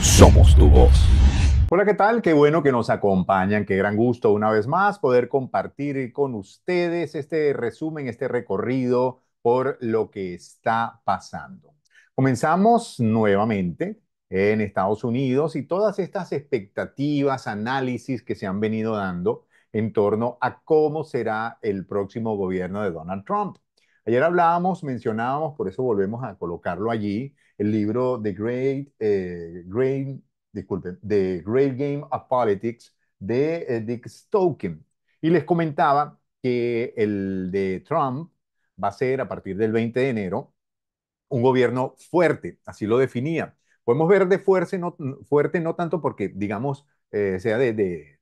Somos tu voz. Hola, ¿qué tal? Qué bueno que nos acompañan. Qué gran gusto una vez más poder compartir con ustedes este resumen, este recorrido por lo que está pasando. Comenzamos nuevamente en Estados Unidos y todas estas expectativas, análisis que se han venido dando en torno a cómo será el próximo gobierno de Donald Trump. Ayer hablábamos, mencionábamos, por eso volvemos a colocarlo allí, el libro The Great, eh, Great Game of Politics de eh, Dick Stoken. Y les comentaba que el de Trump va a ser a partir del 20 de enero un gobierno fuerte, así lo definía. Podemos ver de fuerza, no, fuerte no tanto porque, digamos, eh, sea de,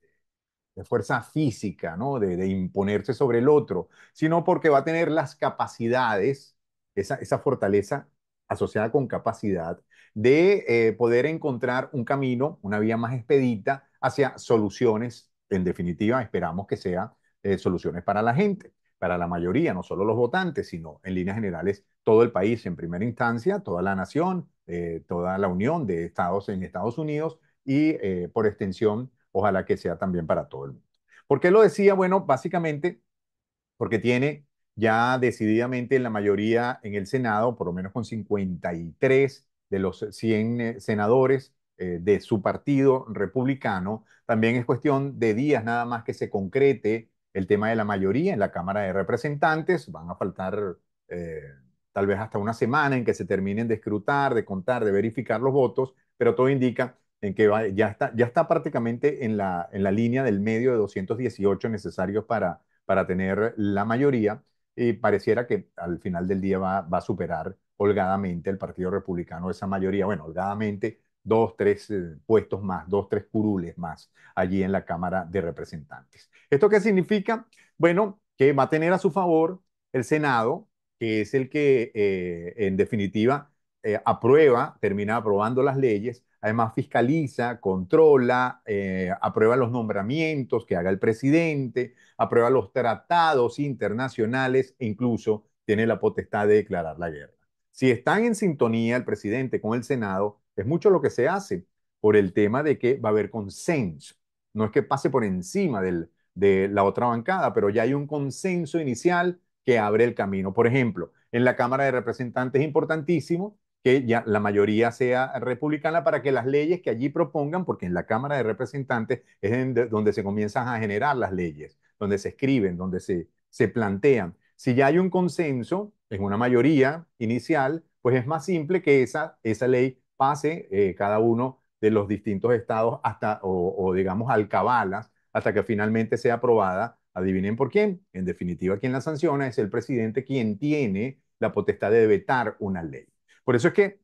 fuerza física, ¿no? De, imponerse sobre el otro, sino porque va a tener las capacidades, esa, esa fortaleza asociada con capacidad de eh, poder encontrar un camino, una vía más expedita hacia soluciones, en definitiva, esperamos que sean eh, soluciones para la gente, para la mayoría, no solo los votantes, sino en líneas generales todo el país en primera instancia, toda la nación, eh, toda la unión de estados en Estados Unidos y por extensión, ojalá que sea también para todo el mundo. ¿Por qué lo decía? Bueno, básicamente porque tiene ya decididamente la mayoría en el Senado, por lo menos con 53 de los 100 eh, senadores eh, de su partido republicano, también es cuestión de días nada más que se concrete el tema de la mayoría en la Cámara de Representantes. Van a faltar eh, tal vez hasta una semana en que se terminen de escrutar, de contar, de verificar los votos, pero todo indica en que ya, está, ya está prácticamente en la, en la línea del medio de 218 necesarios para, para tener la mayoría. Y pareciera que al final del día va, a superar holgadamente el Partido Republicano esa mayoría, bueno, holgadamente dos, tres eh, puestos más, dos, tres curules más allí en la Cámara de Representantes. ¿Esto qué significa? Bueno, que va a tener a su favor el Senado, que es el que eh, en definitiva eh, aprueba, termina aprobando las leyes, Además, fiscaliza, controla, eh, aprueba los nombramientos que haga el presidente, aprueba los tratados internacionales e incluso tiene la potestad de declarar la guerra. Si están en sintonía el presidente con el Senado, es mucho lo que se hace por el tema de que va a haber consenso. No es que pase por encima del, de la otra bancada, pero ya hay un consenso inicial que abre el camino. Por ejemplo, en la Cámara de Representantes es importantísimo que ya la mayoría sea republicana para que las leyes que allí propongan, porque en la Cámara de Representantes es donde se comienzan a generar las leyes, donde se escriben, donde se, se plantean. Si ya hay un consenso, en una mayoría inicial, pues es más simple que esa, esa ley pase eh, cada uno de los distintos estados hasta, o, o digamos, alcabalas, hasta que finalmente sea aprobada. Adivinen por quién. En definitiva, quien la sanciona es el presidente quien tiene la potestad de vetar una ley. Por eso es que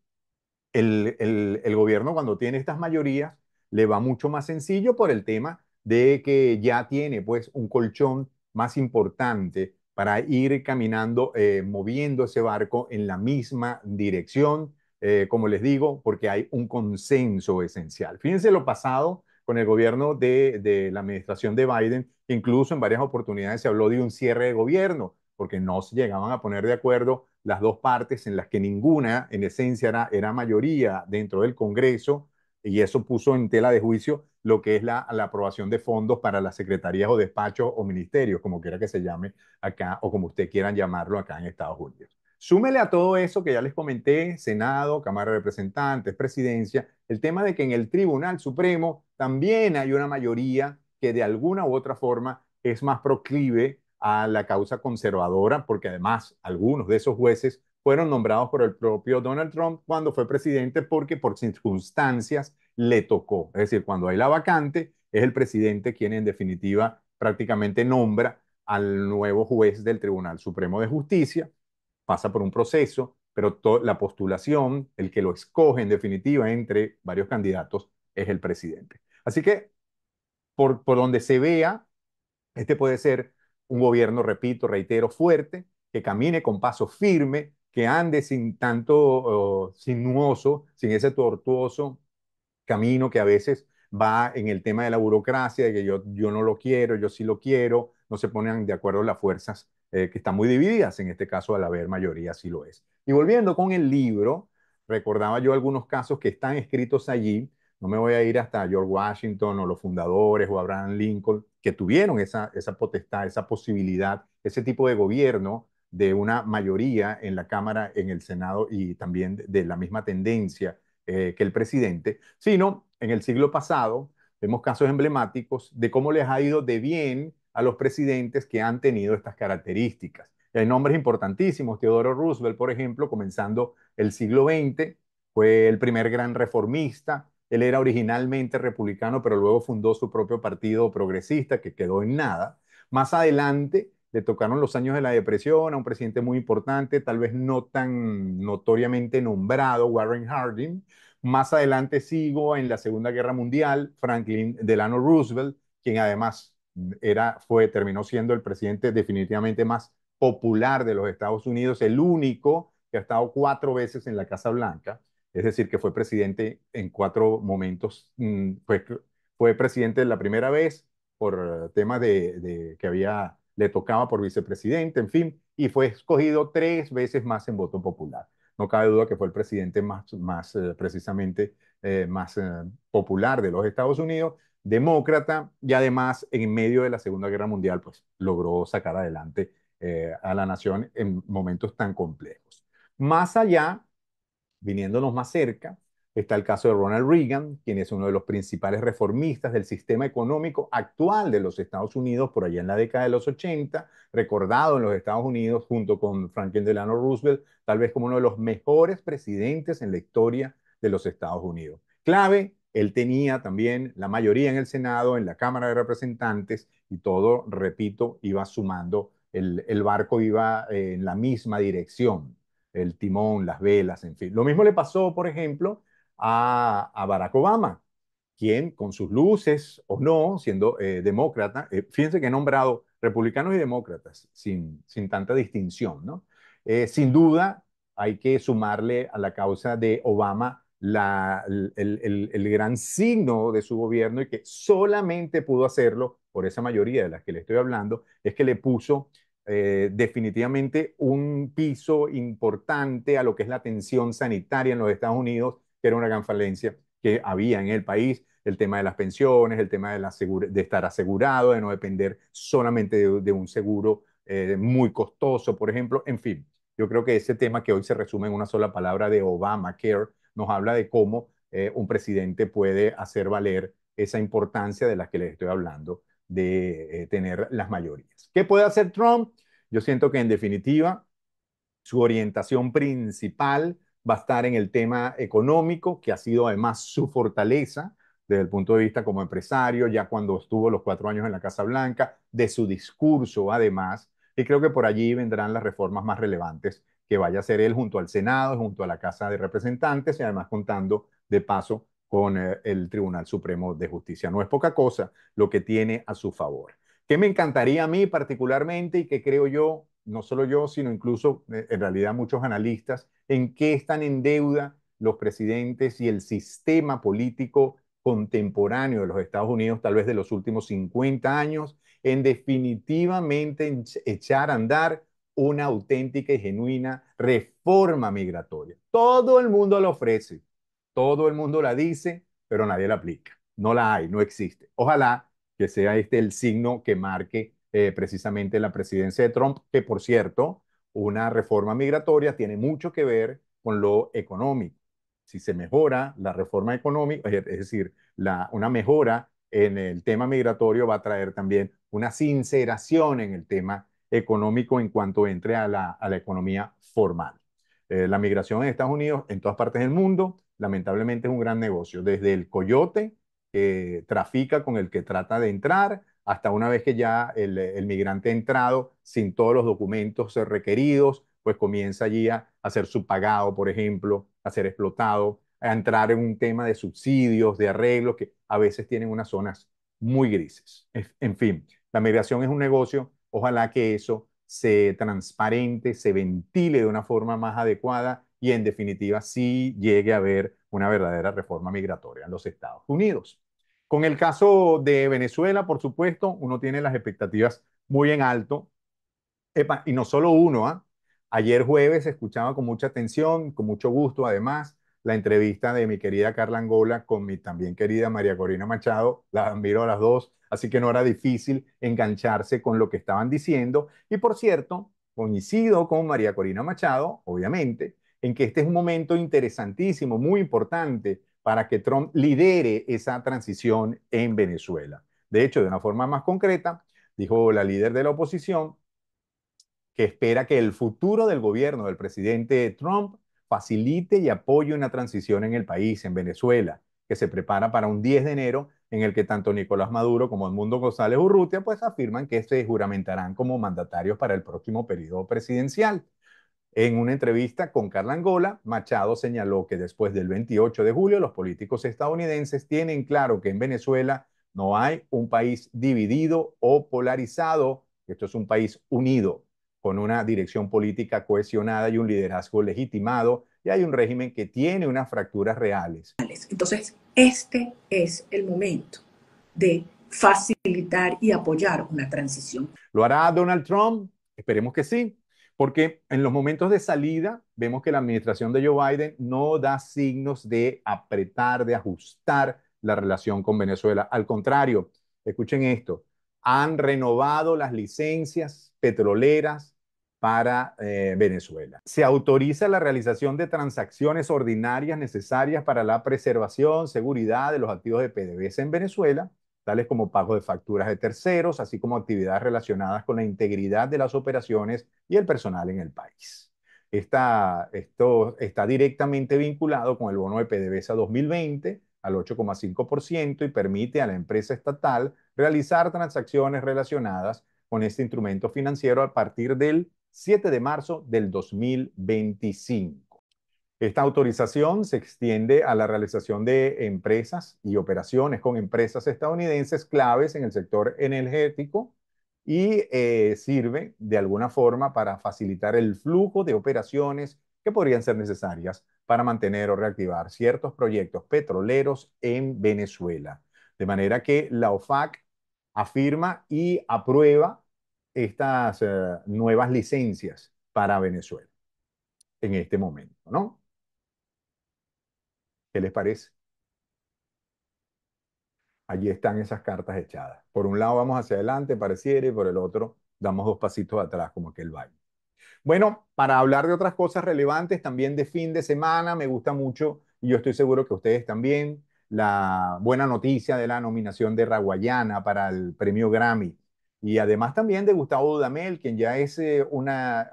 el, gobierno cuando tiene estas mayorías le va mucho más sencillo por el tema de que ya tiene pues un colchón más importante para ir caminando, eh, moviendo ese barco en la misma dirección, eh, como les digo, porque hay un consenso esencial. Fíjense lo pasado con el gobierno de, de la administración de Biden, incluso en varias oportunidades se habló de un cierre de gobierno, porque no se llegaban a poner de acuerdo las dos partes en las que ninguna, en esencia, era, mayoría dentro del Congreso, y eso puso en tela de juicio lo que es la, aprobación de fondos para las secretarías o despachos o ministerios, como quiera que se llame acá, o como usted quieran llamarlo acá en Estados Unidos. Súmele a todo eso que ya les comenté, Senado, Cámara de Representantes, Presidencia, el tema de que en el Tribunal Supremo también hay una mayoría que de alguna u otra forma es más proclive a la causa conservadora, porque además algunos de esos jueces fueron nombrados por el propio Donald Trump cuando fue presidente porque por circunstancias le tocó. Es decir, cuando hay la vacante, es el presidente quien en definitiva prácticamente nombra al nuevo juez del Tribunal Supremo de Justicia, pasa por un proceso, pero la postulación, el que lo escoge en definitiva entre varios candidatos, es el presidente. Así que, por, por donde se vea, este puede ser un gobierno, repito, reitero, fuerte, que camine con paso firme, que ande sin tanto sinuoso, sin ese tortuoso camino que a veces va en el tema de la burocracia, de que yo, yo no lo quiero, yo sí lo quiero, no se ponen de acuerdo las fuerzas eh, que están muy divididas, en este caso al haber mayoría sí lo es. Y volviendo con el libro, recordaba yo algunos casos que están escritos allí, no me voy a ir hasta George Washington o los fundadores o Abraham Lincoln, que tuvieron esa, esa potestad, esa posibilidad, ese tipo de gobierno de una mayoría en la Cámara, en el Senado y también de la misma tendencia eh, que el presidente, sino en el siglo pasado vemos casos emblemáticos de cómo les ha ido de bien a los presidentes que han tenido estas características. hay nombres importantísimos, Teodoro Roosevelt, por ejemplo, comenzando el siglo XX, fue el primer gran reformista, él era originalmente republicano, pero luego fundó su propio partido progresista, que quedó en nada. Más adelante le tocaron los años de la depresión a un presidente muy importante, tal vez no tan notoriamente nombrado, Warren Harding. Más adelante sigo en la Segunda Guerra Mundial, Franklin Delano Roosevelt, quien además era, fue, terminó siendo el presidente definitivamente más popular de los Estados Unidos, el único que ha estado cuatro veces en la Casa Blanca es decir, que fue presidente en cuatro momentos, mm, fue, presidente la primera vez por temas de, que había, le tocaba por vicepresidente, en fin, y fue escogido tres veces más en voto popular. No cabe duda que fue el presidente más, más eh, precisamente, eh, más eh, popular de los Estados Unidos, demócrata, y además en medio de la Segunda Guerra Mundial, pues logró sacar adelante a la nación en momentos tan complejos. Más allá Viniéndonos más cerca, está el caso de Ronald Reagan, quien es uno de los principales reformistas del sistema económico actual de los Estados Unidos por allá en la década de los 80, recordado en los Estados Unidos junto con Franklin Delano Roosevelt, tal vez como uno de los mejores presidentes en la historia de los Estados Unidos. Clave, él tenía también la mayoría en el Senado, en la Cámara de Representantes y todo, repito, iba sumando, el, el barco iba eh, en la misma dirección el timón, las velas, en fin. Lo mismo le pasó, por ejemplo, a, Barack Obama, quien con sus luces o no, siendo eh, demócrata, eh, fíjense que he nombrado republicanos y demócratas sin, sin tanta distinción, ¿no? Eh, sin duda hay que sumarle a la causa de Obama el, el gran signo de su gobierno y que solamente pudo hacerlo por esa mayoría de las que le estoy hablando, es que le puso eh, definitivamente un piso importante a lo que es la atención sanitaria en los Estados Unidos, que era una gran falencia que había en el país, el tema de las pensiones, el tema de, estar asegurado, de no depender solamente de, un seguro eh, muy costoso, por ejemplo, en fin. Yo creo que ese tema que hoy se resume en una sola palabra de Obama Care nos habla de cómo eh, un presidente puede hacer valer esa importancia de la que les estoy hablando de tener las mayorías. ¿Qué puede hacer Trump? Yo siento que en definitiva su orientación principal va a estar en el tema económico, que ha sido además su fortaleza desde el punto de vista como empresario, ya cuando estuvo los cuatro años en la Casa Blanca, de su discurso además, y creo que por allí vendrán las reformas más relevantes que vaya a hacer él junto al Senado, junto a la Casa de Representantes y además contando de paso con eh, el Tribunal Supremo de Justicia. No es poca cosa lo que tiene a su favor que me encantaría a mí particularmente y que creo yo, no solo yo, sino incluso eh, en realidad muchos analistas, en qué están en deuda los presidentes y el sistema político contemporáneo de los Estados Unidos, tal vez de los últimos 50 años, en definitivamente echar a andar una auténtica y genuina reforma migratoria. Todo el mundo la ofrece, todo el mundo la dice, pero nadie la aplica. No la hay, no existe. Ojalá que sea este el signo que marque eh, precisamente la presidencia de Trump, que por cierto, una reforma migratoria tiene mucho que ver con lo económico. Si se mejora la reforma económica, eh, es decir, la, una mejora en el tema migratorio va a traer también una sinceración en el tema económico en cuanto entre a la, a la economía formal. Eh, la migración en Estados Unidos, en todas partes del mundo, lamentablemente es un gran negocio, desde el coyote eh, trafica con el que trata de entrar, hasta una vez que ya el, migrante ha entrado sin todos los documentos requeridos, pues comienza allí a, hacer su pagado, por ejemplo, a ser explotado, a entrar en un tema de subsidios, de arreglos, que a veces tienen unas zonas muy grises. En fin, la migración es un negocio, ojalá que eso se transparente, se ventile de una forma más adecuada y en definitiva sí llegue a haber una verdadera reforma migratoria en los Estados Unidos. Con el caso de Venezuela, por supuesto, uno tiene las expectativas muy en alto. y no solo uno, ¿ah? Ayer jueves escuchaba con mucha atención, con mucho gusto además, la entrevista de mi querida Carla Angola con mi también querida María Corina Machado. Las admiro a las dos, así que no era difícil engancharse con lo que estaban diciendo. Y por cierto, coincido con María Corina Machado, obviamente, en que este es un momento interesantísimo, muy importante para que Trump lidere esa transición en Venezuela. De hecho, de una forma más concreta, dijo la líder de la oposición que espera que el futuro del gobierno del presidente Trump facilite y apoye una transición en el país, en Venezuela, que se prepara para un 10 de enero en el que tanto Nicolás Maduro como Edmundo González Urrutia pues afirman que se juramentarán como mandatarios para el próximo periodo presidencial. En una entrevista con Carla Angola, Machado señaló que después del 28 de julio los políticos estadounidenses tienen claro que en Venezuela no hay un país dividido o polarizado, esto es un país unido, con una dirección política cohesionada y un liderazgo legitimado, y hay un régimen que tiene unas fracturas reales. Entonces, este es el momento de facilitar y apoyar una transición. ¿Lo hará Donald Trump? Esperemos que sí porque en los momentos de salida vemos que la administración de Joe Biden no da signos de apretar, de ajustar la relación con Venezuela. Al contrario, escuchen esto, han renovado las licencias petroleras para eh, Venezuela. Se autoriza la realización de transacciones ordinarias necesarias para la preservación, seguridad de los activos de PDVSA en Venezuela tales como pago de facturas de terceros, así como actividades relacionadas con la integridad de las operaciones y el personal en el país. esto está directamente vinculado con el bono de PDVSA 2020 al 8,5% y permite a la empresa estatal realizar transacciones relacionadas con este instrumento financiero a partir del 7 de marzo del 2025. Esta autorización se extiende a la realización de empresas y operaciones con empresas estadounidenses claves en el sector energético y eh, sirve de alguna forma para facilitar el flujo de operaciones que podrían ser necesarias para mantener o reactivar ciertos proyectos petroleros en Venezuela. De manera que la OFAC afirma y aprueba estas eh, nuevas licencias para Venezuela en este momento, ¿no? ¿Qué les parece? Allí están esas cartas echadas. Por un lado vamos hacia adelante, pareciera, y por el otro damos dos pasitos atrás, como aquel baile. Bueno, para hablar de otras cosas relevantes, también de fin de semana, me gusta mucho, y yo estoy seguro que ustedes también, la buena noticia de la nominación de Raguayana para el premio Grammy. Y además también de Gustavo Dudamel, quien ya es eh, una,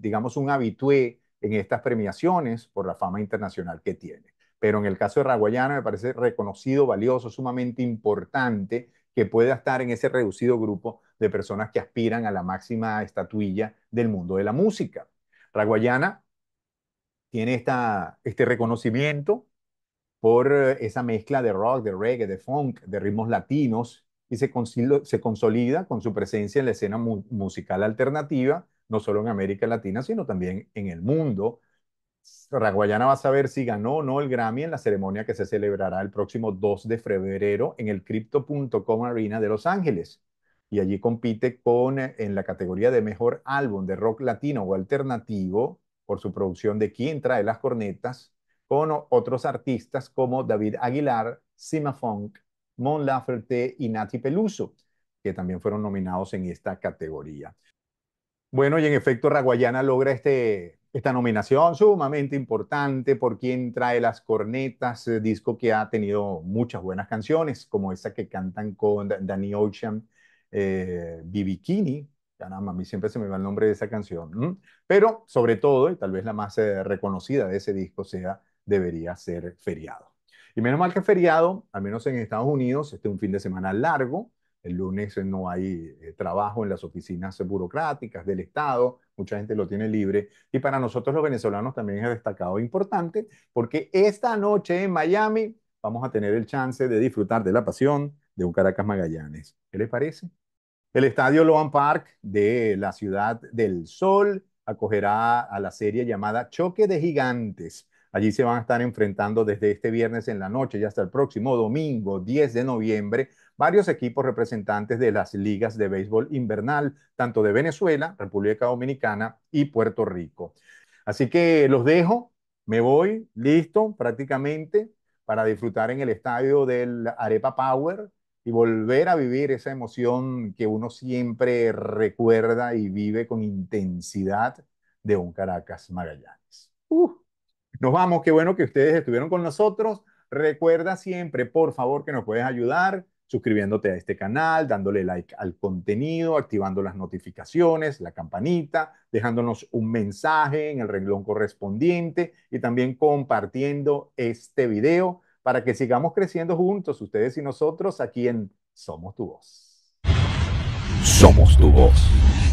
digamos, un habitué en estas premiaciones por la fama internacional que tiene pero en el caso de Raguayana me parece reconocido, valioso, sumamente importante que pueda estar en ese reducido grupo de personas que aspiran a la máxima estatuilla del mundo de la música. Raguayana tiene esta, este reconocimiento por eh, esa mezcla de rock, de reggae, de funk, de ritmos latinos, y se, se consolida con su presencia en la escena musical alternativa, no solo en América Latina, sino también en el mundo, Raguayana va a saber si ganó o no el Grammy en la ceremonia que se celebrará el próximo 2 de febrero en el Crypto.com Arena de Los Ángeles. Y allí compite con, eh, en la categoría de mejor álbum de rock latino o alternativo por su producción de Quien trae las cornetas, con otros artistas como David Aguilar, Sima Funk, Mon Laferte y Nati Peluso, que también fueron nominados en esta categoría. Bueno, y en efecto, Raguayana logra este esta nominación sumamente importante por quien trae las cornetas, eh, disco que ha tenido muchas buenas canciones, como esa que cantan con Danny Ocean, eh, Bibikini, a mí siempre se me va el nombre de esa canción. Pero sobre todo, y tal vez la más eh, reconocida de ese disco sea Debería ser Feriado. Y menos mal que Feriado, al menos en Estados Unidos, este un fin de semana largo, el lunes no hay eh, trabajo en las oficinas burocráticas del Estado, mucha gente lo tiene libre. Y para nosotros los venezolanos también es destacado e importante, porque esta noche en Miami vamos a tener el chance de disfrutar de la pasión de un Caracas Magallanes. ¿Qué les parece? El estadio Loan Park de la Ciudad del Sol acogerá a la serie llamada Choque de Gigantes Allí se van a estar enfrentando desde este viernes en la noche y hasta el próximo domingo 10 de noviembre varios equipos representantes de las ligas de béisbol invernal, tanto de Venezuela, República Dominicana y Puerto Rico. Así que los dejo, me voy, listo prácticamente para disfrutar en el estadio del Arepa Power y volver a vivir esa emoción que uno siempre recuerda y vive con intensidad de un Caracas Magallanes. Uh. Nos vamos, qué bueno que ustedes estuvieron con nosotros. Recuerda siempre, por favor, que nos puedes ayudar suscribiéndote a este canal, dándole like al contenido, activando las notificaciones, la campanita, dejándonos un mensaje en el renglón correspondiente y también compartiendo este video para que sigamos creciendo juntos, ustedes y nosotros, aquí en Somos tu voz. Somos tu voz.